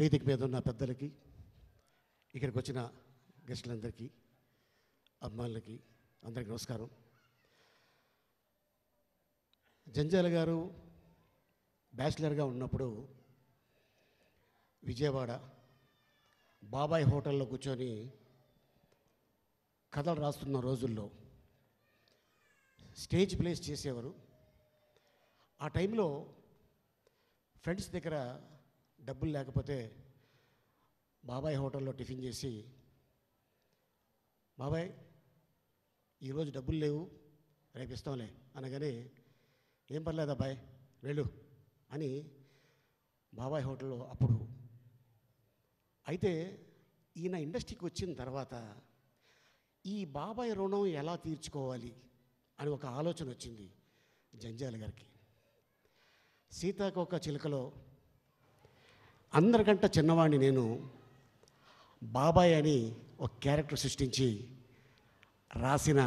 వేదిక మీద ఉన్న పెద్దలకి ఇక్కడికి వచ్చిన గెస్టులందరికీ అభిమానులకి అందరికీ నమస్కారం జంజాల గారు బ్యాచిలర్గా ఉన్నప్పుడు విజయవాడ బాబాయ్ హోటల్లో కూర్చొని కథలు రాస్తున్న రోజుల్లో స్టేజ్ ప్లేస్ చేసేవారు ఆ టైంలో ఫ్రెండ్స్ దగ్గర డబ్బులు లేకపోతే బాబాయ్ హోటల్లో టిఫిన్ చేసి బాబాయ్ ఈరోజు డబ్బులు లేవు రేపు ఇస్తాంలే అనగానే ఏం పర్లేదు అబ్బాయి వెళ్ళు అని బాబాయ్ హోటల్లో అప్పుడు అయితే ఈయన ఇండస్ట్రీకి వచ్చిన తర్వాత ఈ బాబాయ్ రుణం ఎలా తీర్చుకోవాలి అని ఒక ఆలోచన వచ్చింది జంజాల గారికి సీతాకోక చిలుకలో అందరికంట చిన్నవాణ్ణి నేను బాబాయ్ అని ఒక క్యారెక్టర్ సృష్టించి రాసిన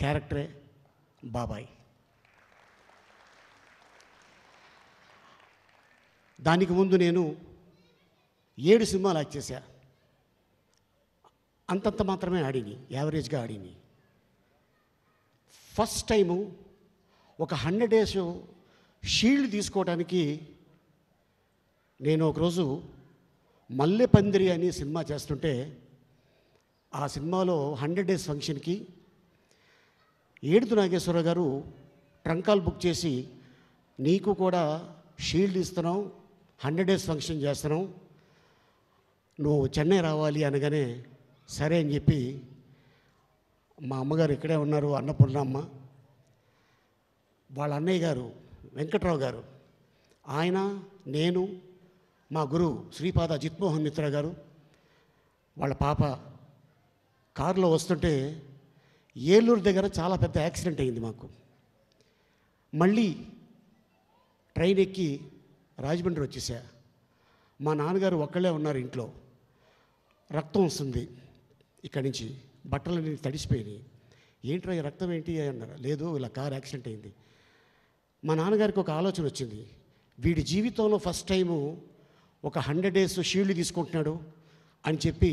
క్యారెక్టరే బాబాయ్ దానికి ముందు నేను ఏడు సినిమాలు యాక్ట్ చేశా అంతంత మాత్రమే ఆడిని యావరేజ్గా ఆడిని ఫస్ట్ టైము ఒక హండ్రెడ్ డేస్ షీల్డ్ తీసుకోవడానికి నేను ఒకరోజు మల్లెపందిరి అని సినిమా చేస్తుంటే ఆ సినిమాలో హండ్రెడ్ డేస్ ఫంక్షన్కి ఏడుతు నాగేశ్వరరావు గారు ట్రంకాల్ బుక్ చేసి నీకు కూడా షీల్డ్ ఇస్తున్నాం హండ్రెడ్ డేస్ ఫంక్షన్ చేస్తున్నాం నువ్వు చెన్నై రావాలి అనగానే సరే అని చెప్పి మా అమ్మగారు ఇక్కడే ఉన్నారు అన్నపూర్ణమ్మ వాళ్ళ అన్నయ్య గారు వెంకట్రావు గారు ఆయన నేను మా గురువు శ్రీపాద జిత్మోహన్ మిత్ర గారు వాళ్ళ పాప కారులో వస్తుంటే ఏలూరు దగ్గర చాలా పెద్ద యాక్సిడెంట్ అయింది మాకు మళ్ళీ ట్రైన్ ఎక్కి రాజమండ్రి వచ్చేసా మా నాన్నగారు ఒక్కళ్ళే ఉన్నారు ఇంట్లో రక్తం వస్తుంది ఇక్కడి నుంచి బట్టలన్నీ తడిసిపోయినాయి ఏంట్రా ఈ రక్తం ఏంటి అన్నారు లేదు ఇలా కార్ యాక్సిడెంట్ అయింది మా నాన్నగారికి ఒక ఆలోచన వచ్చింది వీడి జీవితంలో ఫస్ట్ టైము ఒక హండ్రెడ్ డేస్ షీల్డ్ తీసుకుంటున్నాడు అని చెప్పి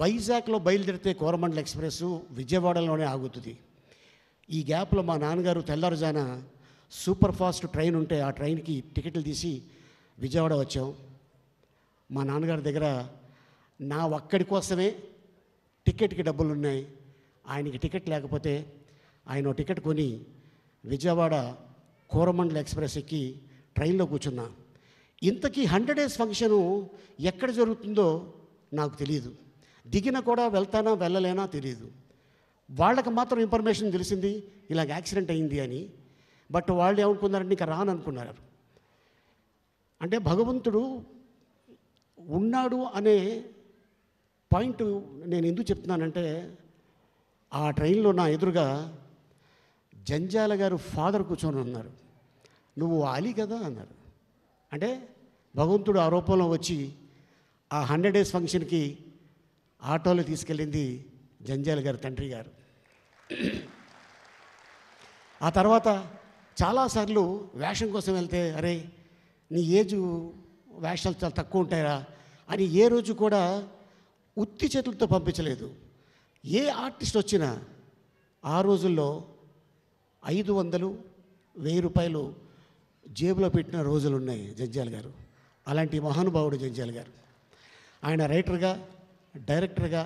వైజాగ్లో బయలుదేరితే కోరమండల ఎక్స్ప్రెస్ విజయవాడలోనే ఆగుతుంది ఈ గ్యాప్లో మా నాన్నగారు తెల్లారుజాన సూపర్ ఫాస్ట్ ట్రైన్ ఉంటే ఆ ట్రైన్కి టికెట్లు తీసి విజయవాడ వచ్చాం మా నాన్నగారి దగ్గర నా ఒక్కడి కోసమే టికెట్కి డబ్బులు ఉన్నాయి ఆయనకి టికెట్ లేకపోతే ఆయన టికెట్ కొని విజయవాడ కోరమండల ఎక్స్ప్రెస్ ఎక్కి ట్రైన్లో కూర్చున్నాను ఇంతకీ హండ్రెడ్ డేస్ ఫంక్షను ఎక్కడ జరుగుతుందో నాకు తెలియదు దిగిన కూడా వెళ్తానా వెళ్ళలేనా తెలియదు వాళ్ళకి మాత్రం ఇన్ఫర్మేషన్ తెలిసింది ఇలాగ యాక్సిడెంట్ అయింది అని బట్ వాళ్ళు ఏమనుకున్నారంటే ఇంకా రాననుకున్నారు అంటే భగవంతుడు ఉన్నాడు అనే పాయింట్ నేను ఎందుకు చెప్తున్నానంటే ఆ ట్రైన్లో నా ఎదురుగా జంజాల గారు ఫాదర్ కూర్చొని ఉన్నారు నువ్వు అలీ కదా అన్నారు అంటే భగవంతుడు ఆ రూపంలో వచ్చి ఆ హండ్రెడ్ డేస్ ఫంక్షన్కి ఆటోలో తీసుకెళ్ళింది జంజాల గారు తండ్రి గారు ఆ తర్వాత చాలాసార్లు వేషం కోసం వెళ్తే అరే నీ ఏజు వేషాలు చాలా తక్కువ ఉంటాయా అని ఏ రోజు కూడా ఉత్తి చేతులతో పంపించలేదు ఏ ఆర్టిస్ట్ వచ్చినా ఆ రోజుల్లో ఐదు వందలు వెయ్యి రూపాయలు జేబులో పెట్టిన రోజులు ఉన్నాయి జంజాల గారు అలాంటి మహానుభావుడు జంజాల గారు ఆయన రైటర్గా డైరెక్టర్గా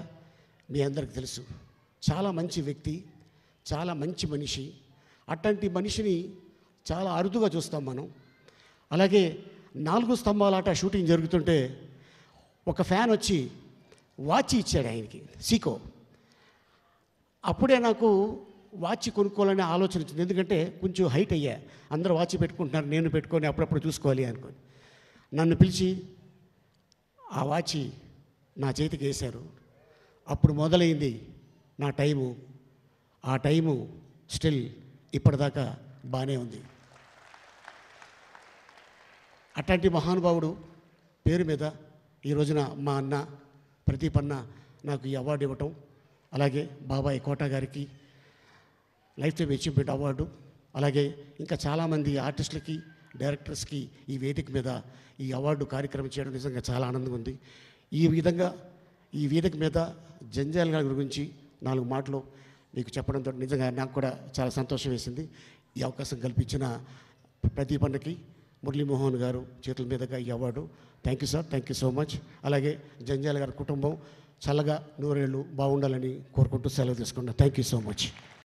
మీ అందరికి తెలుసు చాలా మంచి వ్యక్తి చాలా మంచి మనిషి అట్లాంటి మనిషిని చాలా అరుదుగా చూస్తాం మనం అలాగే నాలుగు ఆట షూటింగ్ జరుగుతుంటే ఒక ఫ్యాన్ వచ్చి వాచ్ ఇచ్చాడు ఆయనకి సీకో అప్పుడే నాకు వాచ్ కొనుక్కోవాలనే ఆలోచన వచ్చింది ఎందుకంటే కొంచెం హైట్ అయ్యా అందరూ వాచ్ పెట్టుకుంటున్నారు నేను పెట్టుకొని అప్పుడప్పుడు చూసుకోవాలి అనుకోని నన్ను పిలిచి ఆ వాచ్ నా చేతికి వేశారు అప్పుడు మొదలైంది నా టైము ఆ టైము స్టిల్ ఇప్పటిదాకా బాగానే ఉంది అట్లాంటి మహానుభావుడు పేరు మీద ఈ రోజున మా అన్న ప్రతి పన్న నాకు ఈ అవార్డు ఇవ్వటం అలాగే బాబాయ్ కోట గారికి లైఫ్ టైం అచీవ్మెంట్ అవార్డు అలాగే ఇంకా చాలామంది ఆర్టిస్టులకి డైరెక్టర్స్కి ఈ వేదిక మీద ఈ అవార్డు కార్యక్రమం చేయడం నిజంగా చాలా ఆనందంగా ఉంది ఈ విధంగా ఈ వేదిక మీద జంజాల గారి గురించి నాలుగు మాటలు మీకు చెప్పడంతో నిజంగా నాకు కూడా చాలా సంతోషం వేసింది ఈ అవకాశం కల్పించిన ప్రతి పండుగకి మురళీమోహన్ గారు చేతుల మీదగా ఈ award thank you sir thank you so much అలాగే జంజాల గారి కుటుంబం చల్లగా నూరేళ్ళు బాగుండాలని కోరుకుంటూ సెలవు తీసుకున్నాను థ్యాంక్ యూ సో మచ్